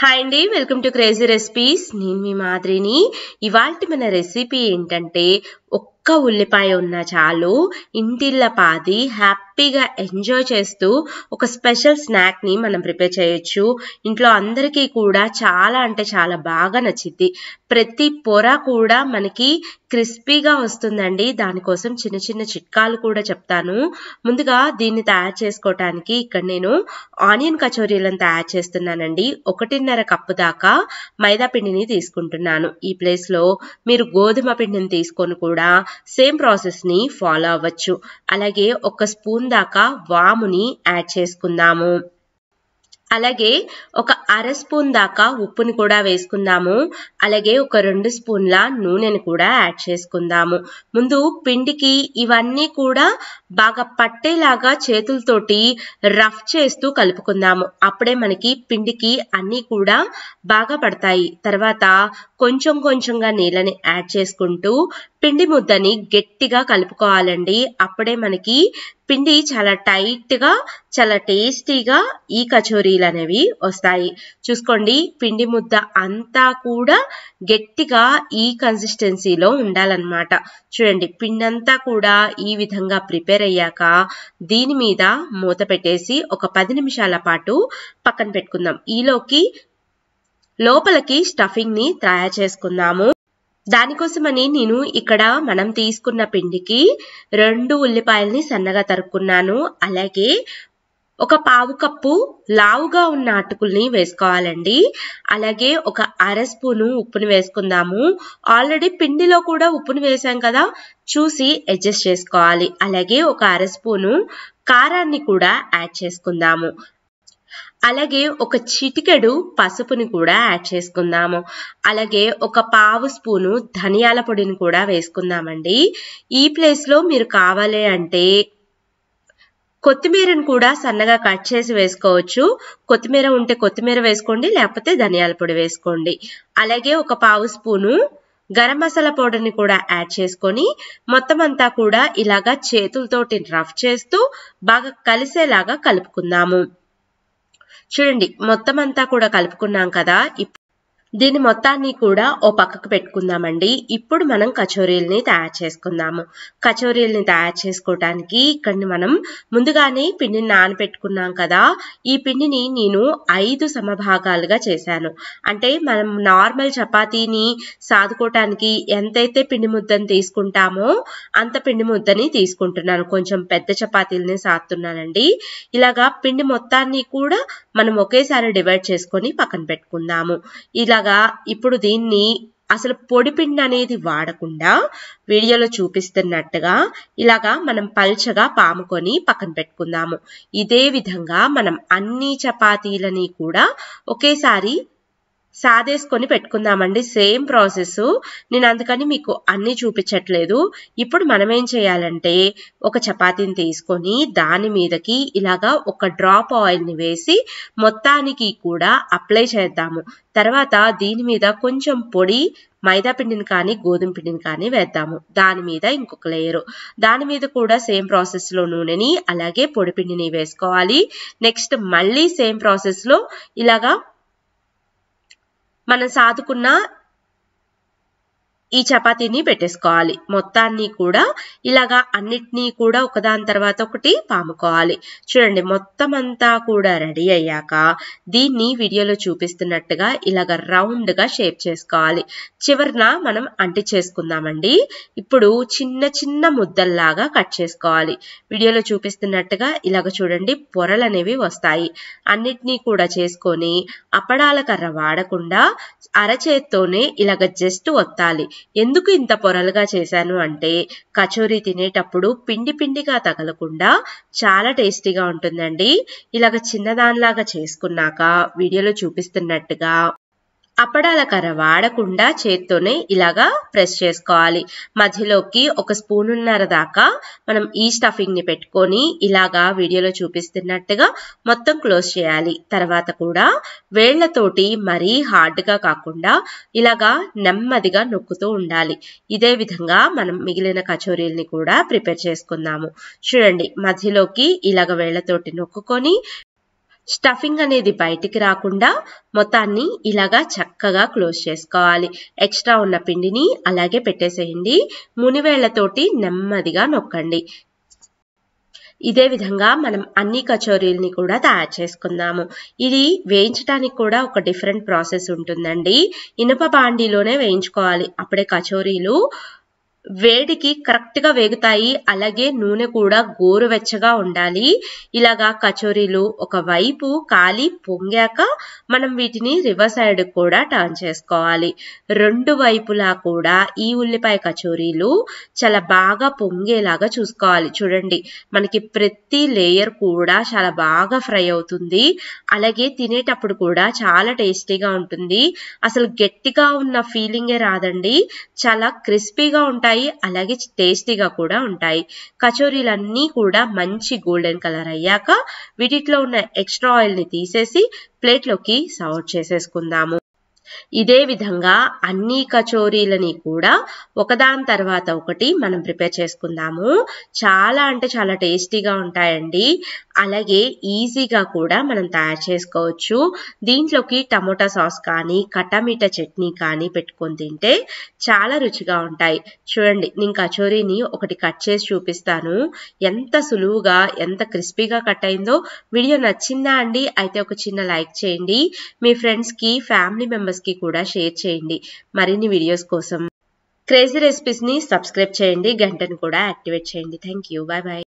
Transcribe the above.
hi అండి welcome to crazy recipes నేను మీ మాదిరిని ఇవాళ మన రెసిపీ ఏంటంటే ఒక్క ఉల్లిపాయ ఉన్నా చాలు పాది హ్యాపీగా ఎంజాయ్ చేస్తూ ఒక స్పెషల్ స్నాక్ని మనం ప్రిపేర్ చేయొచ్చు ఇంట్లో అందరికీ కూడా చాలా అంటే చాలా బాగా నచ్చింది ప్రతి పొర కూడా మనకి క్రిస్పీగా వస్తుందండి దానికోసం చిన్న చిన్న చిట్కాలు కూడా చెప్తాను ముందుగా దీన్ని తయారు చేసుకోవటానికి ఇక్కడ నేను ఆనియన్ కచోరీలను తయారు చేస్తున్నానండి ఒకటిన్నర కప్పు దాకా మైదా పిండిని తీసుకుంటున్నాను ఈ ప్లేస్లో మీరు గోధుమ పిండిని తీసుకొని కూడా సేమ్ ప్రాసెస్ని ఫాలో అవ్వచ్చు అలాగే ఒక స్పూన్ దాకా వాముని యాడ్ చేసుకుందాము అలాగే ఒక అర స్పూన్ దాకా ఉప్పుని కూడా వేసుకుందాము అలాగే ఒక రెండు స్పూన్ల నూనెని కూడా యాడ్ చేసుకుందాము ముందు పిండికి ఇవన్నీ కూడా బాగా పట్టేలాగా చేతులతోటి రఫ్ చేస్తూ కలుపుకుందాము అప్పుడే మనకి పిండికి అన్నీ కూడా బాగా పడతాయి తర్వాత కొంచెం కొంచెంగా నీళ్ళని యాడ్ చేసుకుంటూ పిండి ముద్దని గట్టిగా కలుపుకోవాలండి అప్పుడే మనకి పిండి చాలా టైట్గా చాలా టేస్టీగా ఈ కచోరీలు అనేవి వస్తాయి చూసుకోండి పిండి ముద్ద అంతా కూడా గట్టిగా ఈ కన్సిస్టెన్సీలో ఉండాలన్నమాట చూడండి పిండి అంతా కూడా ఈ విధంగా ప్రిపేర్ అయ్యాక దీని మీద మూత పెట్టేసి ఒక పది నిమిషాల పాటు పక్కన పెట్టుకుందాం ఈలోకి లోపలికి స్టఫింగ్ని తయారు చేసుకుందాము దానికోసమని నేను ఇక్కడ మనం తీసుకున్న పిండికి రెండు ఉల్లిపాయల్ని సన్నగా తరుక్కున్నాను అలాగే ఒక పావు కప్పు లావుగా ఉన్న అటుకుల్ని వేసుకోవాలండి అలాగే ఒక అర స్పూను ఉప్పుని వేసుకుందాము ఆల్రెడీ పిండిలో కూడా ఉప్పుని వేసాం కదా చూసి అడ్జస్ట్ చేసుకోవాలి అలాగే ఒక అర స్పూను కారాన్ని కూడా యాడ్ చేసుకుందాము అలాగే ఒక చిటికెడు పసుపుని కూడా యాడ్ చేసుకుందాము అలాగే ఒక పావు స్పూను ధనియాల పొడిని కూడా వేసుకుందామండి ఈ ప్లేస్లో మీరు కావాలి అంటే కొత్తిమీరను కూడా సన్నగా కట్ చేసి వేసుకోవచ్చు కొత్తిమీర ఉంటే కొత్తిమీర వేసుకోండి లేకపోతే ధనియాల పొడి వేసుకోండి అలాగే ఒక పావు స్పూను గరం మసాలా పౌడర్ని కూడా యాడ్ చేసుకొని మొత్తం అంతా కూడా ఇలాగా చేతులతోటి రఫ్ చేస్తూ బాగా కలిసేలాగా కలుపుకుందాము చూడండి మొత్తం అంతా కూడా కలుపుకున్నాం కదా దీని మొత్తాన్ని కూడా ఓ పక్కకు పెట్టుకుందామండి ఇప్పుడు మనం కచోరీల్ని తయారు చేసుకుందాము కచోరీల్ని తయారు చేసుకోవటానికి ఇక్కడిని మనం ముందుగానే పిండిని నానబెట్టుకున్నాం కదా ఈ పిండిని నేను ఐదు సమభాగాలుగా చేశాను అంటే మనం నార్మల్ చపాతీని సాదుకోవటానికి ఎంతైతే పిండి ముద్దని తీసుకుంటామో అంత పిండి ముద్దని తీసుకుంటున్నాను కొంచెం పెద్ద చపాతీలని సాదుతున్నానండి ఇలాగా పిండి మొత్తాన్ని కూడా మనం ఒకేసారి డివైడ్ చేసుకొని పక్కన పెట్టుకుందాము ఇలా అలాగా ఇప్పుడు దీన్ని అసలు పొడిపిండి అనేది వాడకుండా వీడియోలో చూపిస్తున్నట్టుగా ఇలాగా మనం పల్చగా పాముకొని పక్కన పెట్టుకుందాము ఇదే విధంగా మనం అన్ని చపాతీలని కూడా ఒకేసారి సాదేసుకొని పెట్టుకుందామండి సేమ్ ప్రాసెస్ నేను అందుకని మీకు అన్ని చూపించట్లేదు ఇప్పుడు మనం ఏం చేయాలంటే ఒక చపాతీని తీసుకొని దాని మీదకి ఇలాగా ఒక డ్రాప్ ఆయిల్ని వేసి మొత్తానికి కూడా అప్లై చేద్దాము తర్వాత దీని మీద కొంచెం పొడి మైదా పిండిని కానీ గోధుమ పిండిని కానీ వేద్దాము దాని మీద ఇంకొక లేయరు దాని మీద కూడా సేమ్ ప్రాసెస్లో నూనెని అలాగే పొడి పిండిని వేసుకోవాలి నెక్స్ట్ మళ్ళీ సేమ్ ప్రాసెస్లో ఇలాగా మనం సాదుకున్న ఈ చపాతీని పెట్టేసుకోవాలి మొత్తాన్ని కూడా ఇలాగా అన్నిటినీ కూడా ఒకదాని తర్వాత ఒకటి పాముకోవాలి చూడండి మొత్తం అంతా కూడా రెడీ అయ్యాక దీన్ని వీడియోలో చూపిస్తున్నట్టుగా ఇలాగ రౌండ్గా షేప్ చేసుకోవాలి చివరిన మనం అంటి చేసుకుందామండి ఇప్పుడు చిన్న చిన్న ముద్దల్లాగా కట్ చేసుకోవాలి వీడియోలో చూపిస్తున్నట్టుగా ఇలాగ చూడండి పొరలు అనేవి వస్తాయి అన్నిటినీ కూడా చేసుకొని అప్పడాల కర్ర వాడకుండా అరచేత్తోనే ఇలాగ జస్ట్ వత్తాలి ఎందుకు ఇంత పొరలుగా చేశాను అంటే కచోరీ తినేటప్పుడు పిండి పిండిగా తగలకుండా చాలా టేస్టీగా ఉంటుందండి ఇలాగ చిన్నదానిలాగా చేసుకున్నాక వీడియోలో చూపిస్తున్నట్టుగా అప్పడాల కర్ర వాడకుండా చేత్తోనే ఇలాగా ప్రెస్ చేసుకోవాలి మధ్యలోకి ఒక ఉన్నర దాకా మనం ఈ స్టఫింగ్ని పెట్టుకొని ఇలాగా వీడియోలో చూపిస్తున్నట్టుగా మొత్తం క్లోజ్ చేయాలి తర్వాత కూడా వేళ్లతోటి మరీ హార్డ్గా కాకుండా ఇలాగా నెమ్మదిగా నొక్కుతూ ఉండాలి ఇదే విధంగా మనం మిగిలిన కచోరీల్ని కూడా ప్రిపేర్ చేసుకుందాము చూడండి మధ్యలోకి ఇలాగ వేళ్లతోటి నొక్కుకొని స్టఫింగ్ అనేది బయటికి రాకుండా మొత్తాన్ని ఇలాగా చక్కగా క్లోజ్ చేసుకోవాలి ఎక్స్ట్రా ఉన్న పిండిని అలాగే పెట్టేసేయండి మునివేళ్లతోటి నెమ్మదిగా నొక్కండి ఇదే విధంగా మనం అన్ని కచోరీల్ని కూడా తయారు చేసుకుందాము ఇది వేయించడానికి కూడా ఒక డిఫరెంట్ ప్రాసెస్ ఉంటుందండి ఇనుప బాండీలోనే వేయించుకోవాలి అప్పుడే కచోరీలు వేడికి కరెక్ట్ గా వేగుతాయి అలాగే నూనె కూడా గోరువెచ్చగా ఉండాలి ఇలాగా కచోరీలు ఒకవైపు కాలి పొంగాక మనం వీటిని రివర్ సైడ్ కూడా టర్న్ చేసుకోవాలి రెండు వైపులా కూడా ఈ ఉల్లిపాయ కచోరీలు చాలా బాగా పొంగేలాగా చూసుకోవాలి చూడండి మనకి ప్రతి లేయర్ కూడా చాలా బాగా ఫ్రై అవుతుంది అలాగే తినేటప్పుడు కూడా చాలా టేస్టీగా ఉంటుంది అసలు గట్టిగా ఉన్న ఫీలింగే రాదండి చాలా క్రిస్పీగా ఉంటాయి ఉంటాయి అలాగే టేస్టీగా కూడా ఉంటాయి కచోరీలన్నీ కూడా మంచి గోల్డెన్ కలర్ అయ్యాక వీటిలో ఉన్న ఎక్స్ట్రా ఆయిల్ని తీసేసి ప్లేట్లోకి సర్వ్ చేసేసుకుందాము ఇదే విధంగా అన్ని కచోరీలని కూడా ఒకదాని తర్వాత ఒకటి మనం ప్రిపేర్ చేసుకుందాము చాలా అంటే చాలా టేస్టీగా ఉంటాయండి అలాగే ఈజీగా కూడా మనం తయారు చేసుకోవచ్చు దీంట్లోకి టమోటా సాస్ కానీ కటామీట చట్నీ కానీ పెట్టుకొని తింటే చాలా రుచిగా ఉంటాయి చూడండి నేను కచోరీని ఒకటి కట్ చేసి చూపిస్తాను ఎంత సులువుగా ఎంత క్రిస్పీగా కట్ అయిందో వీడియో నచ్చిందా అండి అయితే ఒక చిన్న లైక్ చేయండి మీ ఫ్రెండ్స్కి ఫ్యామిలీ మెంబర్స్ కి కూడా షేర్ చేయండి మరిన్ని వీడియోస్ కోసం క్రేజీ రెసిపీస్ని సబ్స్క్రైబ్ చేయండి గంటను కూడా యాక్టివేట్ చేయండి థ్యాంక్ యూ బాయ్ బాయ్